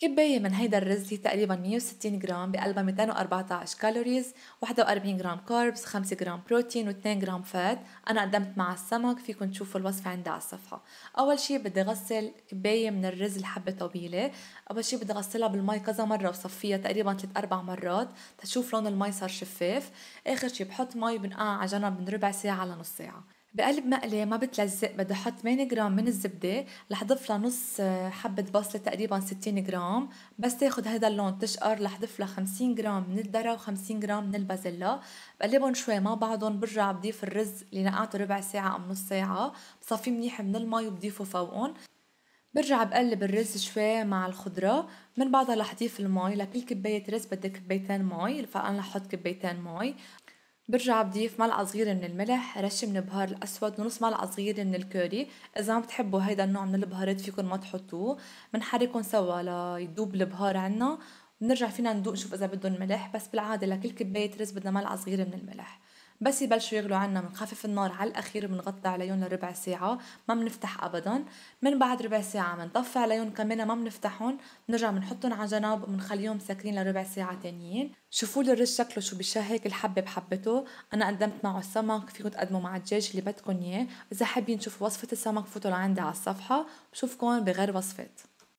كباية من هيدا الرز هي تقريبا 160 جرام بقلبها 214 كالوريز 41 جرام كاربس 5 جرام بروتين و2 جرام فات أنا قدمت مع السمك فيكن تشوفوا الوصفة عندي على الصفحة أول شي بدي غسل كباية من الرز الحبة طويلة أول شي بدي غسلها بالمي كذا مرة وصفيها تقريبا 3 4 مرات تشوف لون المي صار شفاف آخر شي بحط مي بنقع على جنب من ربع ساعة لنص ساعة بقلب مقلي ما بتلزق بدي احط 8 جرام من الزبده رح ضيف لها نص آه، حبه بصله تقريبا 60 جرام بس تاخد هذا اللون تشقر رح ضيف لها 50 جرام من الذره و50 جرام من البازيلا بقلبهم شوي مع بعضهم برجع بضيف الرز اللي نقعته ربع ساعه او نص ساعه بصفيه منيح من المي وبضيفه فوقهم برجع بقلب الرز شوي مع الخضرة من بعدها رح ضيف المي لكل كباية رز بدي كبايتين مي فأنا رح أحط كبايتين مي برجع بضيف ملعقة صغيرة من الملح رشة من البهار الأسود ونص ملعقة صغيرة من الكوري إذا ما بتحبوا هيدا النوع من البهارات فيكن ما تحطوه بنحركن سوا ليذوب البهار عنا بنرجع فينا ندوق نشوف إذا بدن ملح بس بالعادة لكل كباية رز بدنا ملعقة صغيرة من الملح بس يبلشوا يغلوا عنا بنخفف النار على الاخير بنغطي عليهم لربع ساعه ما بنفتح ابدا من بعد ربع ساعه بنطفي عليهم كمان ما بنفتحهم بنرجع بنحطهم على جنب وبنخليهم ساكرين لربع ساعه تانيين شوفوا لي الرز شكله شو هيك الحبه بحبته انا قدمت معه السمك فيكم تقدموا مع الدجاج اللي بدكم اياه اذا حابين تشوفوا وصفه السمك فوتوا لعندي على الصفحه بشوفكم بغير وصفات